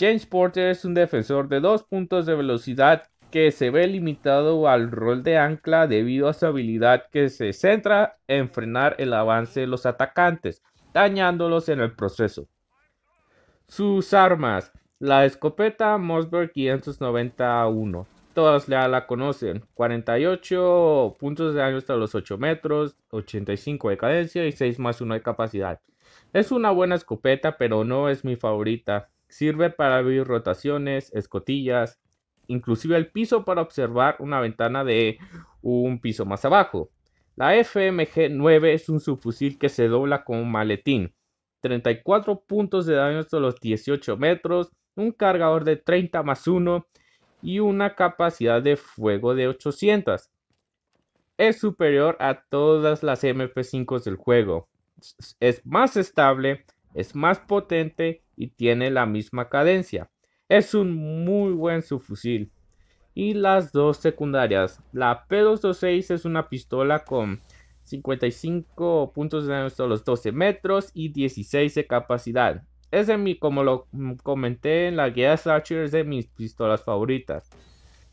James Porter es un defensor de dos puntos de velocidad que se ve limitado al rol de ancla debido a su habilidad que se centra en frenar el avance de los atacantes, dañándolos en el proceso. Sus armas, la escopeta Mossberg 591, todas ya la conocen, 48 puntos de daño hasta los 8 metros, 85 de cadencia y 6 más 1 de capacidad. Es una buena escopeta, pero no es mi favorita. Sirve para abrir rotaciones, escotillas, inclusive el piso para observar una ventana de un piso más abajo. La FMG-9 es un subfusil que se dobla con un maletín, 34 puntos de daño a los 18 metros, un cargador de 30 más 1 y una capacidad de fuego de 800. Es superior a todas las MP5 del juego. Es más estable, es más potente y tiene la misma cadencia. Es un muy buen subfusil. Y las dos secundarias. La P226 es una pistola con 55 puntos de daño a los 12 metros y 16 de capacidad. Es de mi, como lo comenté en la guía Archer. es de mis pistolas favoritas.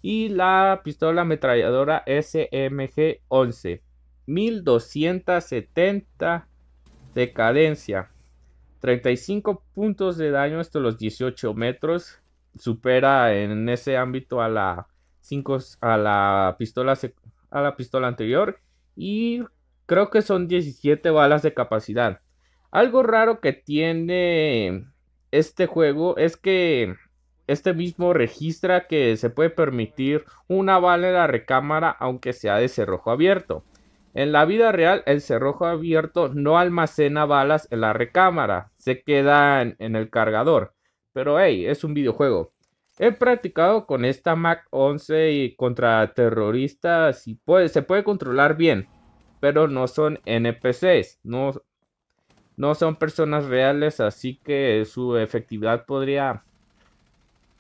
Y la pistola ametralladora SMG-11. 1270 de cadencia 35 puntos de daño esto los 18 metros. Supera en ese ámbito a la, a la, pistola, a la pistola anterior. Y creo que son 17 balas de capacidad. Algo raro que tiene este juego es que este mismo registra que se puede permitir una bala en la recámara aunque sea de cerrojo abierto. En la vida real, el cerrojo abierto no almacena balas en la recámara, se quedan en el cargador. Pero hey, es un videojuego. He practicado con esta Mac 11 y contra terroristas y se puede controlar bien, pero no son NPCs, no, no son personas reales, así que su efectividad podría...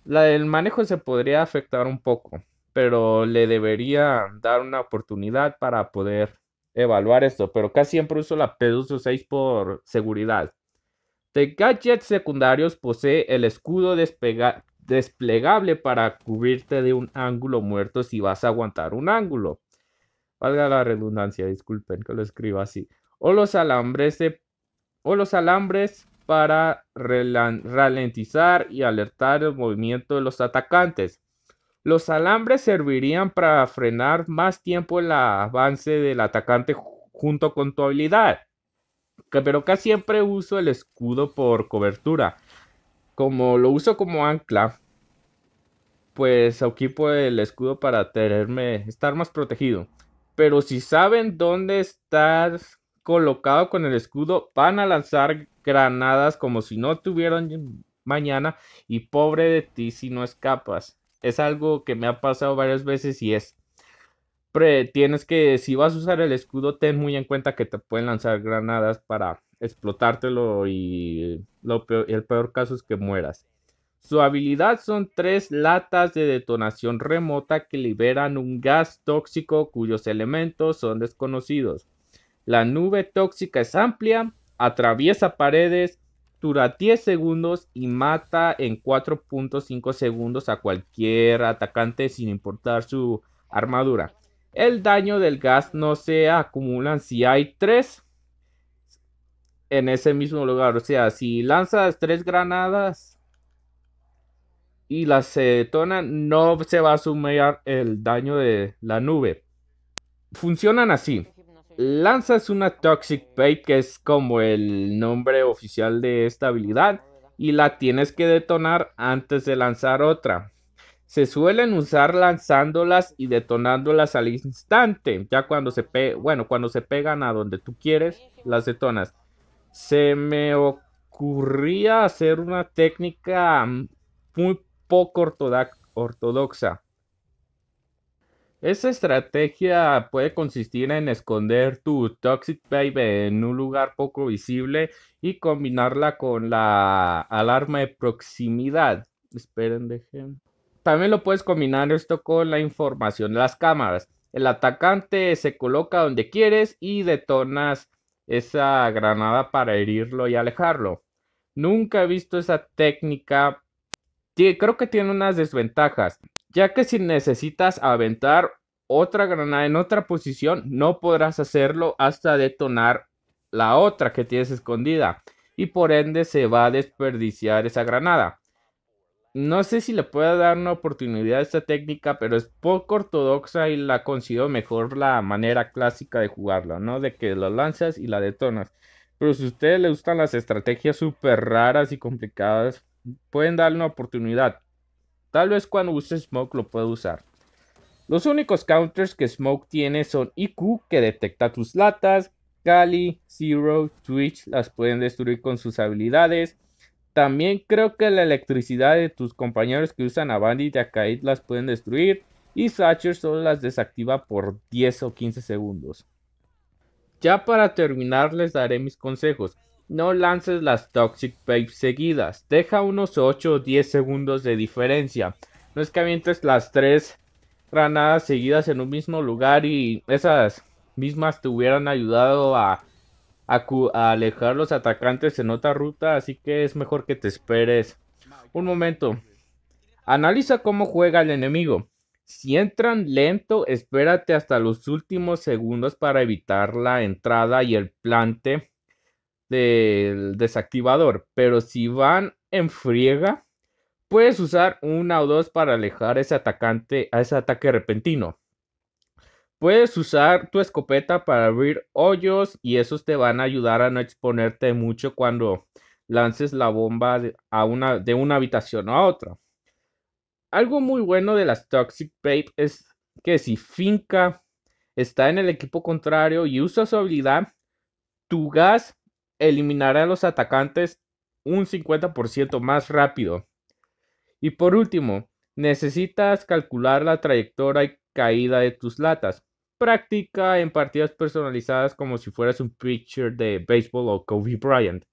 La del manejo se podría afectar un poco, pero le debería dar una oportunidad para poder evaluar esto, pero casi siempre uso la P206 por seguridad. De gadgets secundarios posee el escudo desplegable para cubrirte de un ángulo muerto si vas a aguantar un ángulo. Valga la redundancia, disculpen que lo escriba así. O los alambres o los alambres para ralentizar y alertar el movimiento de los atacantes. Los alambres servirían para frenar más tiempo el avance del atacante junto con tu habilidad. Pero casi siempre uso el escudo por cobertura. Como lo uso como ancla, pues equipo el escudo para tenerme, estar más protegido. Pero si saben dónde estás colocado con el escudo, van a lanzar granadas como si no tuvieran mañana y pobre de ti si no escapas es algo que me ha pasado varias veces y es tienes que, si vas a usar el escudo, ten muy en cuenta que te pueden lanzar granadas para explotártelo y lo el peor caso es que mueras. Su habilidad son tres latas de detonación remota que liberan un gas tóxico cuyos elementos son desconocidos. La nube tóxica es amplia, atraviesa paredes, dura 10 segundos y mata en 4.5 segundos a cualquier atacante sin importar su armadura. El daño del gas no se acumula si hay 3 en ese mismo lugar. O sea, si lanzas tres granadas y las detonan, no se va a sumar el daño de la nube. Funcionan así. Lanzas una Toxic Pay que es como el nombre oficial de esta habilidad, y la tienes que detonar antes de lanzar otra. Se suelen usar lanzándolas y detonándolas al instante, ya cuando se, bueno, cuando se pegan a donde tú quieres, las detonas. Se me ocurría hacer una técnica mm, muy poco ortodoxa esa estrategia puede consistir en esconder tu Toxic Baby en un lugar poco visible y combinarla con la alarma de proximidad. Esperen, dejen. También lo puedes combinar esto con la información de las cámaras. El atacante se coloca donde quieres y detonas esa granada para herirlo y alejarlo. Nunca he visto esa técnica. Creo que tiene unas desventajas ya que si necesitas aventar otra granada en otra posición, no podrás hacerlo hasta detonar la otra que tienes escondida y por ende se va a desperdiciar esa granada. No sé si le pueda dar una oportunidad a esta técnica, pero es poco ortodoxa y la considero mejor la manera clásica de jugarla, ¿no? De que la lanzas y la detonas. Pero si a ustedes les gustan las estrategias súper raras y complicadas, pueden darle una oportunidad. Tal vez cuando use Smoke lo pueda usar. Los únicos counters que Smoke tiene son IQ, que detecta tus latas, Kali, Zero, Twitch las pueden destruir con sus habilidades. También creo que la electricidad de tus compañeros que usan a Bandit y a las pueden destruir. Y Satcher solo las desactiva por 10 o 15 segundos. Ya para terminar les daré mis consejos. No lances las Toxic Pipes seguidas. Deja unos 8 o 10 segundos de diferencia. No es que avientes las 3 granadas seguidas en un mismo lugar y esas mismas te hubieran ayudado a, a alejar los atacantes en otra ruta. Así que es mejor que te esperes. Un momento. Analiza cómo juega el enemigo. Si entran lento, espérate hasta los últimos segundos para evitar la entrada y el plante del desactivador. Pero si van en friega, puedes usar una o dos para alejar ese atacante a ese ataque repentino. Puedes usar tu escopeta para abrir hoyos y esos te van a ayudar a no exponerte mucho cuando lances la bomba de, a una, de una habitación a otra. Algo muy bueno de las Toxic Vape es que si Finca está en el equipo contrario y usa su habilidad, tu gas eliminará a los atacantes un 50% más rápido. Y por último, necesitas calcular la trayectoria y caída de tus latas. Practica en partidas personalizadas como si fueras un pitcher de béisbol o Kobe Bryant.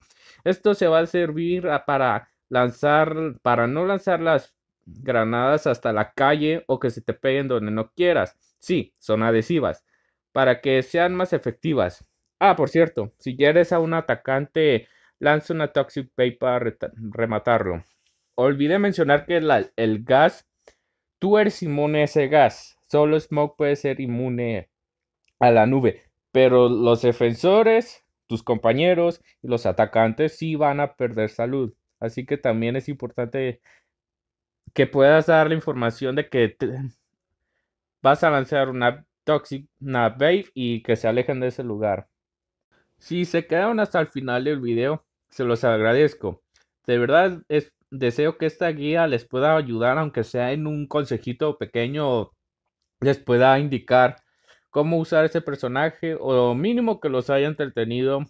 Esto se va a servir para lanzar, para no lanzar las granadas hasta la calle o que se te peguen donde no quieras. Sí, son adhesivas, para que sean más efectivas. Ah, por cierto, si eres a un atacante, lanza una Toxic Pay para rematarlo. Olvidé mencionar que el gas, tú eres inmune a ese gas. Solo Smoke puede ser inmune a la nube. Pero los defensores, tus compañeros y los atacantes sí van a perder salud. Así que también es importante que puedas dar la información de que vas a lanzar una Toxic, una y que se alejen de ese lugar. Si se quedaron hasta el final del video, se los agradezco. De verdad es, deseo que esta guía les pueda ayudar, aunque sea en un consejito pequeño, les pueda indicar cómo usar ese personaje o mínimo que los haya entretenido.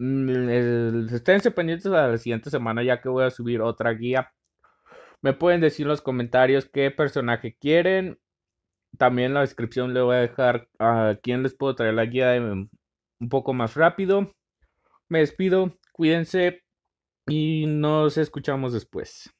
Mm, esténse pendientes a la siguiente semana ya que voy a subir otra guía. Me pueden decir en los comentarios qué personaje quieren. También en la descripción le voy a dejar a quién les puedo traer la guía de, un poco más rápido. Me despido, cuídense y nos escuchamos después.